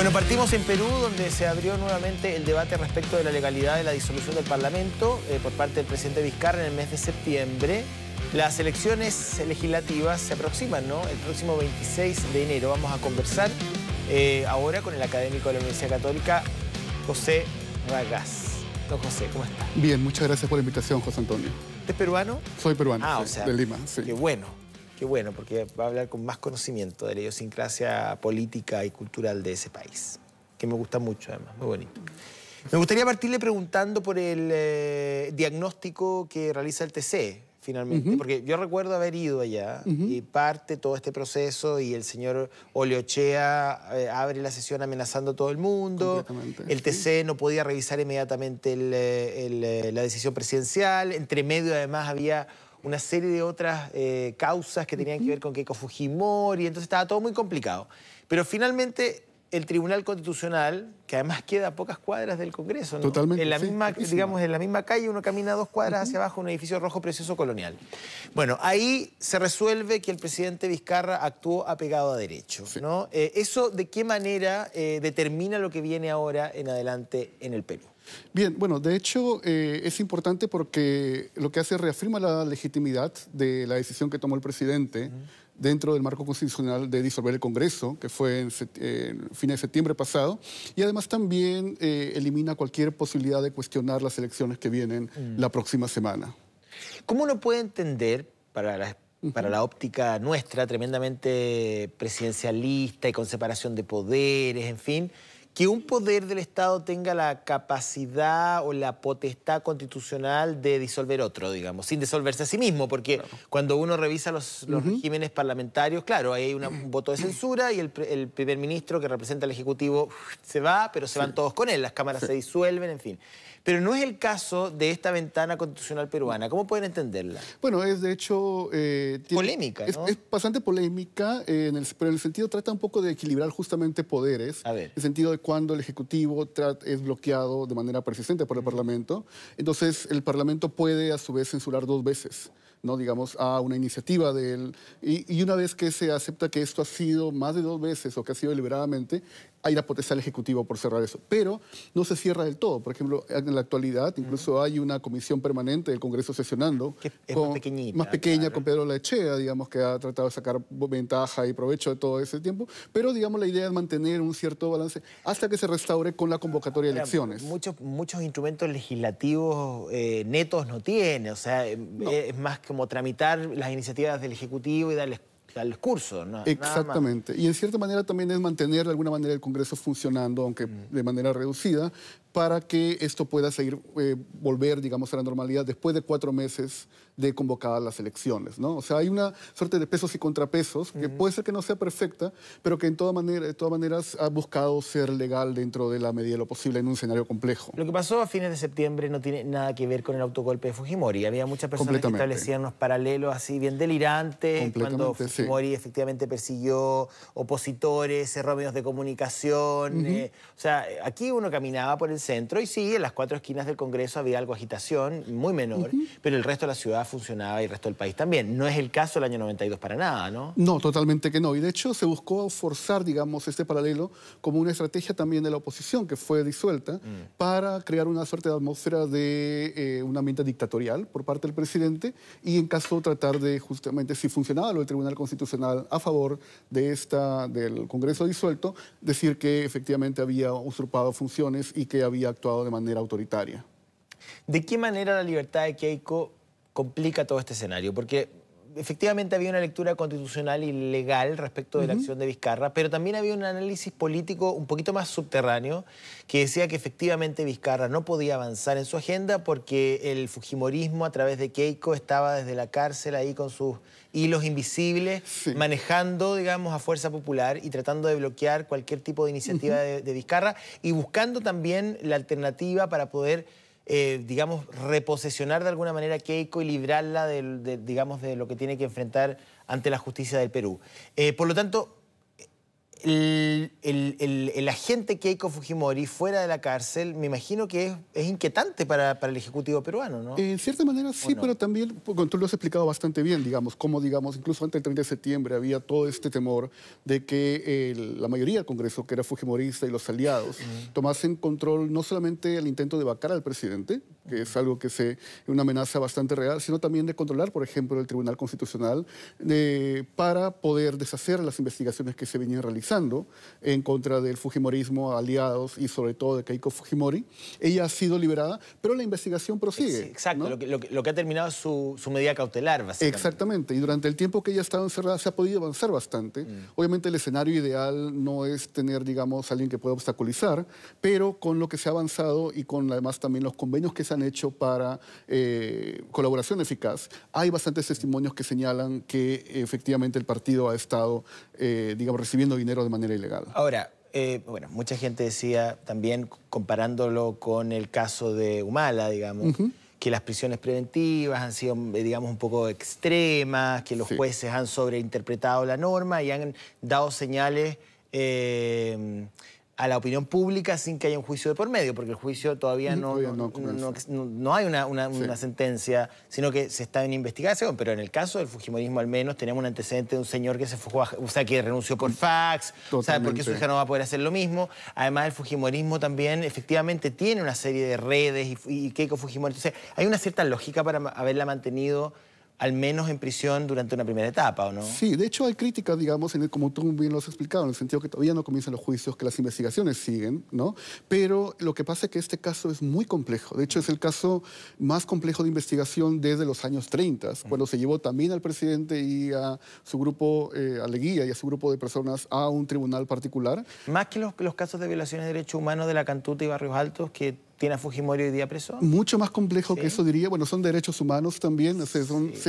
Bueno, partimos en Perú, donde se abrió nuevamente el debate respecto de la legalidad de la disolución del Parlamento eh, por parte del presidente Vizcarra en el mes de septiembre. Las elecciones legislativas se aproximan, ¿no? El próximo 26 de enero vamos a conversar eh, ahora con el académico de la Universidad Católica, José Vargas. Don José, ¿cómo está? Bien, muchas gracias por la invitación, José Antonio. es peruano? Soy peruano, ah, o sea, de Lima, sí. Qué bueno. Qué bueno, porque va a hablar con más conocimiento de la idiosincrasia política y cultural de ese país, que me gusta mucho además, muy bonito. Me gustaría partirle preguntando por el eh, diagnóstico que realiza el TC, finalmente, porque yo recuerdo haber ido allá y parte todo este proceso y el señor Oleochea eh, abre la sesión amenazando a todo el mundo, el TC no podía revisar inmediatamente eh, la decisión presidencial, entre medio además había una serie de otras eh, causas que tenían que ver con Keiko Fujimori, entonces estaba todo muy complicado. Pero finalmente el Tribunal Constitucional, que además queda a pocas cuadras del Congreso, en la misma, digamos, en la misma calle uno camina dos cuadras hacia abajo un edificio rojo precioso colonial. Bueno, ahí se resuelve que el presidente Vizcarra actuó apegado a derecho, ¿no? Eh, eso de qué manera eh, determina lo que viene ahora en adelante en el Perú. Bien, bueno, de hecho eh, es importante porque lo que hace reafirma la legitimidad de la decisión que tomó el presidente dentro del marco constitucional de disolver el Congreso, que fue en, fin de septiembre pasado, y además también eh, elimina cualquier posibilidad de cuestionar las elecciones que vienen mm. la próxima semana. ¿Cómo lo puede entender para la óptica nuestra, tremendamente presidencialista y con separación de poderes, en fin, que un poder del Estado tenga la capacidad o la potestad constitucional de disolver otro, digamos, sin disolverse a sí mismo, porque cuando uno revisa los, regímenes parlamentarios, claro, hay un voto de censura y el, primer ministro que representa al Ejecutivo se va, pero se van todos con él, las cámaras se disuelven, en fin. Pero no es el caso de esta ventana constitucional peruana. ¿Cómo pueden entenderla? Bueno, es de hecho... Eh, polémica, es, bastante polémica, eh, en pero en el sentido trata un poco de equilibrar justamente poderes. A ver. En el sentido de cuando el Ejecutivo es bloqueado de manera persistente por el Parlamento. Entonces, el Parlamento puede a su vez censurar dos veces. ¿no? digamos, a una iniciativa de él. Y, una vez que se acepta que esto ha sido más de dos veces o que ha sido deliberadamente, hay la potestad del Ejecutivo por cerrar eso. Pero no se cierra del todo. Por ejemplo, en la actualidad incluso hay una comisión permanente del Congreso sesionando. Que es más Más pequeña, con Pedro Lechea, digamos, que ha tratado de sacar ventaja y provecho de todo ese tiempo. Pero, digamos, la idea es mantener un cierto balance hasta que se restaure con la convocatoria de elecciones. muchos, muchos instrumentos legislativos eh, netos no tiene. O sea, eh, es más como tramitar las iniciativas del Ejecutivo y darles, curso. Exactamente. Y en cierta manera también es mantener de alguna manera el Congreso funcionando, aunque mm. de manera reducida, para que esto pueda seguir, eh, volver, digamos, a la normalidad después de cuatro meses de convocar las elecciones. ¿no? O sea, hay una suerte de pesos y contrapesos que puede ser que no sea perfecta, pero que en toda manera, de todas maneras ha buscado ser legal dentro de la medida de lo posible en un escenario complejo. Lo que pasó a fines de septiembre no tiene nada que ver con el autogolpe de Fujimori. Había muchas personas que establecían unos paralelos así bien delirantes cuando Fujimori efectivamente persiguió opositores, cerró medios de comunicación. Eh, o sea, aquí uno caminaba por el centro y sí, en las cuatro esquinas del Congreso había algo agitación, muy menor, pero el resto de la ciudad funcionaba y el resto del país también. No es el caso del año 92 para nada, ¿no? No, totalmente que no. Y de hecho se buscó forzar, digamos, este paralelo como una estrategia también de la oposición que fue disuelta mm. para crear una suerte de atmósfera de ...una eh, un ambiente dictatorial por parte del presidente y en caso tratar de justamente, si funcionaba lo del Tribunal Constitucional a favor de esta, del Congreso disuelto, decir que efectivamente había usurpado funciones y que había actuado de manera autoritaria. ¿De qué manera la libertad de Keiko complica todo este escenario, porque efectivamente había una lectura constitucional y legal respecto de la acción de Vizcarra, pero también había un análisis político un poquito más subterráneo que decía que efectivamente Vizcarra no podía avanzar en su agenda porque el Fujimorismo a través de Keiko estaba desde la cárcel ahí con sus hilos invisibles, manejando, digamos, a fuerza popular y tratando de bloquear cualquier tipo de iniciativa de, de Vizcarra y buscando también la alternativa para poder eh, digamos, reposesionar de alguna manera Keiko y librarla de, digamos, de lo que tiene que enfrentar ante la justicia del Perú. Eh, por lo tanto, el, el, el, agente Keiko Fujimori fuera de la cárcel, me imagino que es, inquietante para, para, el Ejecutivo peruano, ¿no? En cierta manera sí, pero también, bueno, tú lo has explicado bastante bien, digamos, como, digamos, incluso antes del 30 de septiembre había todo este temor de que la mayoría del Congreso, que era Fujimorista y los aliados, tomasen control no solamente al intento de vacar al presidente, que es algo que es una amenaza bastante real, sino también de controlar, por ejemplo, el Tribunal Constitucional eh, para poder deshacer las investigaciones que se venían realizando en contra del Fujimorismo, aliados y sobre todo de Keiko Fujimori. Ella ha sido liberada, pero la investigación prosigue. Exacto, lo, que, lo, que, ha terminado es su, medida cautelar, básicamente. Exactamente, y durante el tiempo que ella ha estado encerrada se ha podido avanzar bastante. Mm. Obviamente el escenario ideal no es tener, digamos, alguien que pueda obstaculizar, pero con lo que se ha avanzado y con además también los convenios que se han hecho para eh, colaboración eficaz, hay bastantes testimonios que señalan que efectivamente el partido ha estado, eh, digamos, recibiendo dinero de manera ilegal. Ahora, eh, bueno, mucha gente decía también, comparándolo con el caso de Humala, digamos, que las prisiones preventivas han sido, digamos, un poco extremas, que los jueces han sobreinterpretado la norma y han dado señales a la opinión pública sin que haya un juicio de por medio, porque el juicio todavía mm, no, no, hay una, sentencia, sino que se está en investigación. Pero en el caso del Fujimorismo, al menos, tenemos un antecedente de un señor que se fue, o sea, que renunció por fax, sabe porque su hija no va a poder hacer lo mismo. Además, el Fujimorismo también efectivamente tiene una serie de redes y, y Keiko Fujimori. O sea, hay una cierta lógica para haberla mantenido al menos en prisión durante una primera etapa, ¿o no? Sí, de hecho hay críticas, digamos, en como tú bien lo has explicado, en el sentido que todavía no comienzan los juicios, que las investigaciones siguen, ¿no? Pero lo que pasa es que este caso es muy complejo. De hecho, es el caso más complejo de investigación desde los años 30, cuando se llevó también al presidente y a su grupo, eh, a Leguía y a su grupo de personas a un tribunal particular. Más que los, los casos de violaciones de derechos humanos de la Cantuta y Barrios Altos, que tiene a Fujimori hoy día preso? Mucho más complejo que eso diría. Bueno, son derechos humanos también, se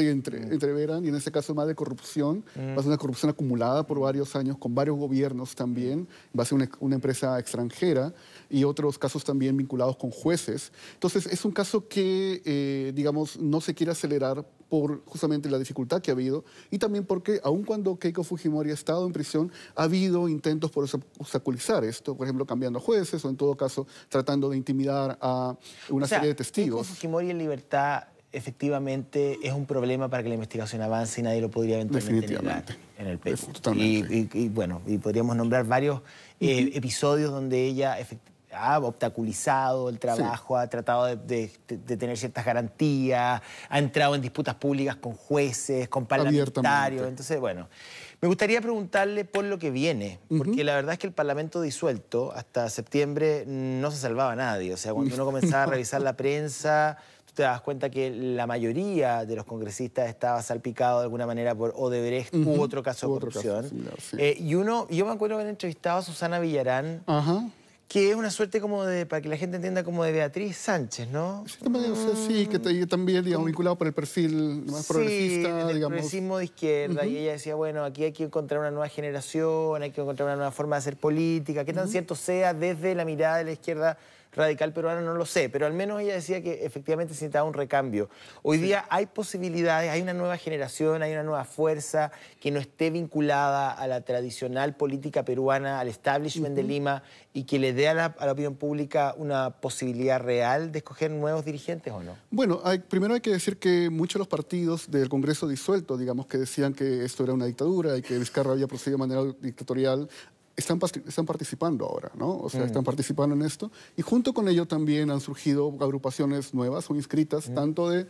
entre, entreveran y en este caso más de corrupción. Mm. Va a ser una corrupción acumulada por varios años con varios gobiernos también. Mm. Va a ser una, empresa extranjera y otros casos también vinculados con jueces. Entonces, es un caso que, eh, digamos, no se quiere acelerar por justamente la dificultad que ha habido y también porque aun cuando Keiko Fujimori ha estado en prisión, ha habido intentos por obstaculizar esto, por ejemplo, cambiando jueces o en todo caso tratando de intimidar a una serie de testigos. Keiko Fujimori en libertad efectivamente es un problema para que la investigación avance y nadie lo podría eventualmente en el país Y, bueno, y podríamos nombrar varios eh, episodios donde ella ha obstaculizado el trabajo, ha tratado de, tener ciertas garantías, ha entrado en disputas públicas con jueces, con parlamentarios. Entonces, bueno, me gustaría preguntarle por lo que viene, porque la verdad es que el Parlamento disuelto hasta septiembre no se salvaba a nadie. O sea, cuando uno comenzaba a revisar la prensa, tú te das cuenta que la mayoría de los congresistas estaba salpicado de alguna manera por Odebrecht u otro caso de corrupción. Eh, y uno, yo me acuerdo haber entrevistado a Susana Villarán. Ajá que es una suerte como de, para que la gente entienda, como de Beatriz Sánchez, ¿no? Sí, que también, digamos, vinculado por el perfil más progresista, digamos. progresismo de izquierda. Y ella decía, bueno, aquí hay que encontrar una nueva generación, hay que encontrar una nueva forma de hacer política, que tan cierto sea desde la mirada de la izquierda radical peruana, no lo sé, pero al menos ella decía que efectivamente se necesitaba un recambio. Hoy día hay posibilidades, hay una nueva generación, hay una nueva fuerza que no esté vinculada a la tradicional política peruana, al establishment de Lima, y que le dé a la, opinión pública una posibilidad real de escoger nuevos dirigentes o no? Bueno, primero hay que decir que muchos de los partidos del Congreso disuelto, digamos, que decían que esto era una dictadura y que Vizcarra había procedido de manera dictatorial, están, participando ahora, ¿no? O sea, están mm. participando en esto. Y junto con ello también han surgido agrupaciones nuevas o inscritas, mm. tanto de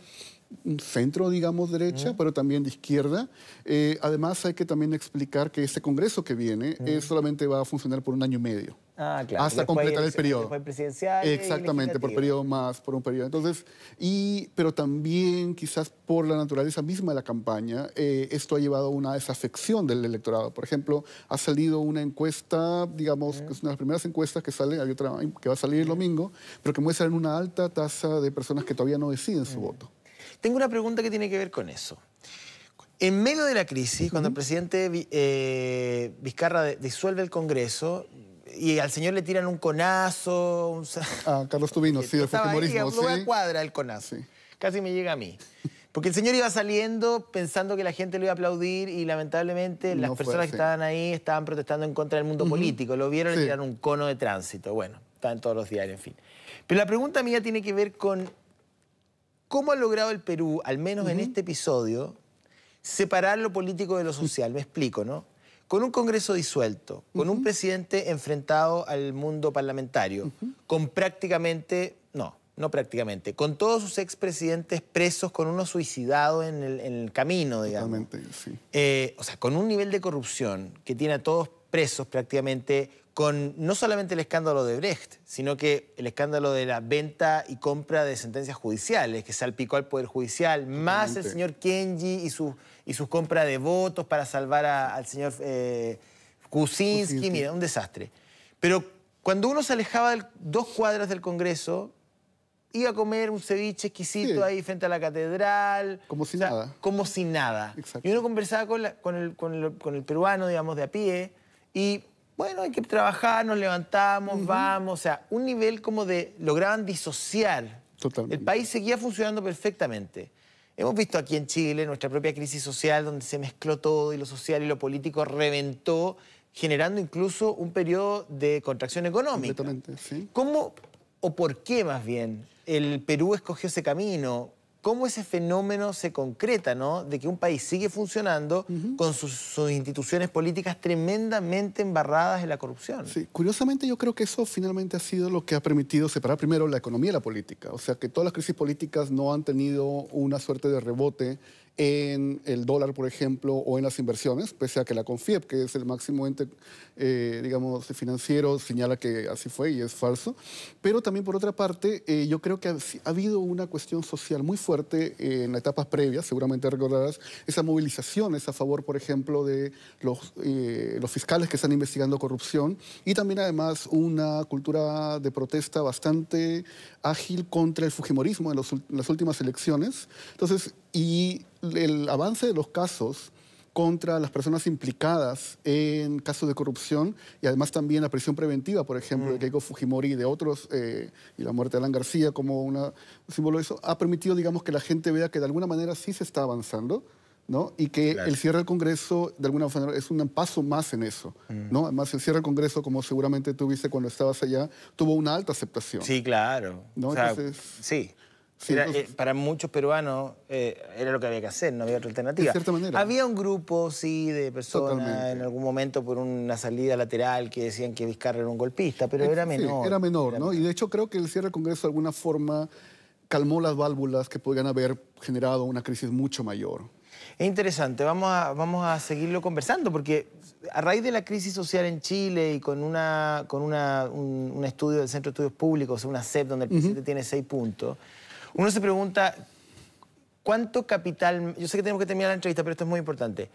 centro, digamos, derecha, mm. pero también de izquierda. Eh, además, hay que también explicar que este Congreso que viene eh, solamente va a funcionar por un año y medio. Ah, hasta completar el, periodo. Exactamente, por periodo más, por un periodo. Entonces, y, pero también quizás por la naturaleza misma de la campaña, eh, esto ha llevado a una desafección del electorado. Por ejemplo, ha salido una encuesta, digamos, que es una de las primeras encuestas que sale, hay otra que va a salir el domingo, pero que en una alta tasa de personas que todavía no deciden su voto. Tengo una pregunta que tiene que ver con eso. En medio de la crisis, cuando el presidente eh, Vizcarra disuelve el Congreso, y al señor le tiran un conazo. Ah, Carlos Tubino, sí, el fujimorismo. a sí. cuadra el conazo. Casi me llega a mí. Porque el señor iba saliendo pensando que la gente lo iba a aplaudir y lamentablemente las personas que estaban ahí estaban protestando en contra del mundo político. Lo vieron y le tiraron un cono de tránsito. Bueno, está en todos los diarios, en fin. Pero la pregunta mía tiene que ver con cómo ha logrado el Perú, al menos en este episodio, separar lo político de lo social. Me explico, ¿no? con un Congreso disuelto, con un presidente enfrentado al mundo parlamentario, con prácticamente no prácticamente, con todos sus expresidentes presos, con uno suicidado en el, camino, digamos. Eh, o sea, con un nivel de corrupción que tiene a todos presos prácticamente, con no solamente el escándalo de Brecht, sino que el escándalo de la venta y compra de sentencias judiciales, que salpicó al Poder Judicial, más el señor Kenji y sus y su compra de votos para salvar al señor eh, Kuczynski, mira, un desastre. Pero cuando uno se alejaba dos cuadras del Congreso, iba a comer un ceviche exquisito ahí frente a la catedral. Como si nada. Como si nada. Y uno conversaba con, el, peruano, digamos, de a pie, y bueno, hay que trabajar, nos levantamos, vamos. O sea, un nivel como de. lograban disociar. Totalmente. El país seguía funcionando perfectamente. Hemos visto aquí en Chile nuestra propia crisis social, donde se mezcló todo y lo social y lo político reventó, generando incluso un periodo de contracción económica. Completamente, sí. ¿Cómo o por qué más bien el Perú escogió ese camino. ¿Cómo ese fenómeno se concreta, ¿no? De que un país sigue funcionando con sus, instituciones políticas tremendamente embarradas en la corrupción. Sí, curiosamente yo creo que eso finalmente ha sido lo que ha permitido separar primero la economía y la política. O sea, que todas las crisis políticas no han tenido una suerte de rebote en el dólar, por ejemplo, o en las inversiones, pese a que la CONFIEP, que es el máximo ente, eh, digamos, financiero, señala que así fue y es falso. Pero también, por otra parte, eh, yo creo que ha, habido una cuestión social muy fuerte en eh, en etapas previas, seguramente recordarás, esas movilizaciones a favor, por ejemplo, de los, los fiscales que están investigando corrupción y también, además, una cultura de protesta bastante ágil contra el fujimorismo en, en las últimas elecciones. Entonces, y el avance de los casos contra las personas implicadas en casos de corrupción y además también la prisión preventiva, por ejemplo, de mm. Keiko Fujimori y de otros, eh, y la muerte de Alan García como una, un símbolo de eso, ha permitido, digamos, que la gente vea que de alguna manera sí se está avanzando. ¿no? Y que el cierre del Congreso, de alguna manera, es un paso más en eso. Mm. ¿no? Además, el cierre del Congreso, como seguramente tú viste cuando estabas allá, tuvo una alta aceptación. Sí, claro. ¿no? Entonces, sí. Eh, para muchos peruanos eh, era lo que había que hacer, no había otra alternativa. Había un grupo, sí, de personas en algún momento por una salida lateral que decían que Vizcarra era un golpista, pero era menor. era menor, ¿no? Y de hecho creo que el cierre del Congreso de alguna forma calmó las válvulas que podían haber generado una crisis mucho mayor. Es interesante, vamos a, vamos a seguirlo conversando, porque a raíz de la crisis social en Chile y con, una, con un, estudio del Centro de Estudios Públicos, una CEP, donde el presidente tiene seis puntos, uno se pregunta, ¿cuánto capital? Yo sé que tenemos que terminar la entrevista, pero esto es muy importante.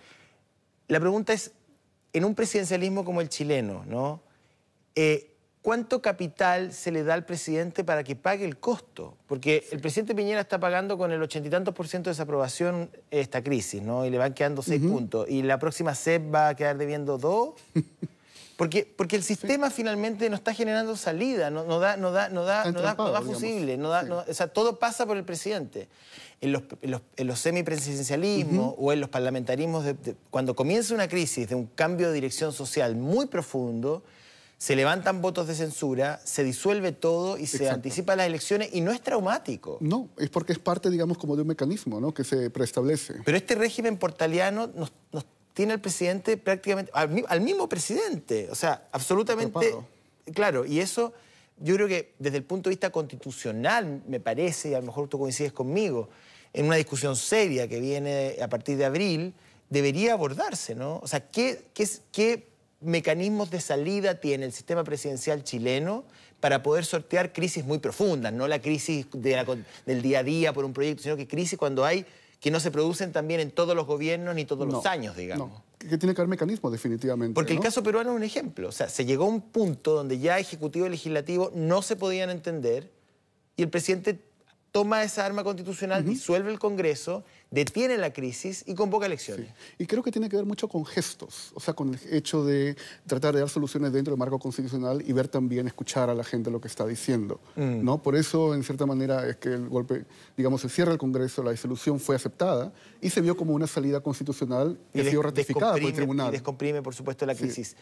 La pregunta es, en un presidencialismo como el chileno, ¿no? Eh, ¿Cuánto capital se le da al presidente para que pague el costo? Porque el presidente Piñera está pagando con el ochenta y tantos por ciento de desaprobación esta crisis, ¿no? Y le van quedando seis puntos. ¿Y la próxima CEP va a quedar debiendo dos? Porque, el sistema finalmente no está generando salida, no, da, no da, no da, no da, no fusible, no da, o sea, todo pasa por el presidente. En los, en los, o en los parlamentarismos, cuando comienza una crisis de un cambio de dirección social muy profundo, se levantan votos de censura, se disuelve todo y se anticipan anticipa las elecciones y no es traumático. No, es porque es parte, digamos, como de un mecanismo, ¿no? Que se preestablece. Pero este régimen portaliano nos, nos tiene al presidente prácticamente, al, mismo presidente, o sea, absolutamente... Claro, y eso yo creo que desde el punto de vista constitucional, me parece, y a lo mejor tú coincides conmigo, en una discusión seria que viene a partir de abril, debería abordarse, ¿no? O sea, ¿qué, mecanismos de salida tiene el sistema presidencial chileno para poder sortear crisis muy profundas, no la crisis del día a día por un proyecto, sino que crisis cuando hay que no se producen también en todos los gobiernos ni todos los años, digamos. No. Que tiene que haber mecanismos, definitivamente. Porque el caso peruano es un ejemplo. O sea, se llegó a un punto donde ya Ejecutivo y Legislativo no se podían entender y el presidente toma esa arma constitucional, disuelve el Congreso detiene la crisis y convoca elecciones. Y creo que tiene que ver mucho con gestos, o sea, con el hecho de tratar de dar soluciones dentro del marco constitucional y ver también, escuchar a la gente lo que está diciendo. Mm. ¿no? Por eso, en cierta manera, es que el golpe, digamos, se cierra el Congreso, la disolución fue aceptada y se vio como una salida constitucional que y ha sido ratificada por el tribunal. Y descomprime, por supuesto, la crisis.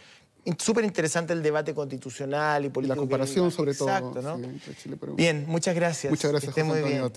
Súper interesante el debate constitucional y político. Y la comparación, sobre todo. ¿no? Bien, muchas gracias. Muchas gracias, José Antonio,